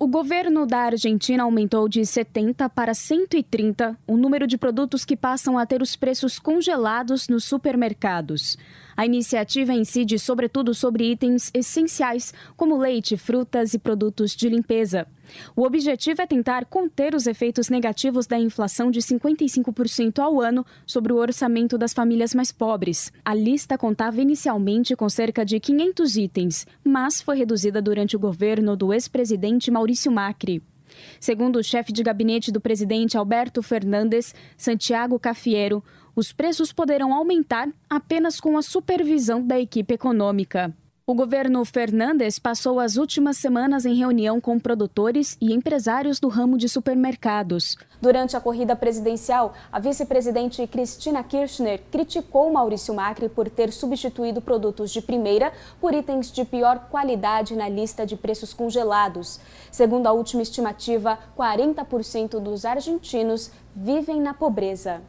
O governo da Argentina aumentou de 70 para 130 o número de produtos que passam a ter os preços congelados nos supermercados. A iniciativa incide sobretudo sobre itens essenciais, como leite, frutas e produtos de limpeza. O objetivo é tentar conter os efeitos negativos da inflação de 55% ao ano sobre o orçamento das famílias mais pobres. A lista contava inicialmente com cerca de 500 itens, mas foi reduzida durante o governo do ex-presidente Maurício Macri. Segundo o chefe de gabinete do presidente Alberto Fernandes, Santiago Cafiero, os preços poderão aumentar apenas com a supervisão da equipe econômica. O governo Fernandes passou as últimas semanas em reunião com produtores e empresários do ramo de supermercados. Durante a corrida presidencial, a vice-presidente Cristina Kirchner criticou Maurício Macri por ter substituído produtos de primeira por itens de pior qualidade na lista de preços congelados. Segundo a última estimativa, 40% dos argentinos vivem na pobreza.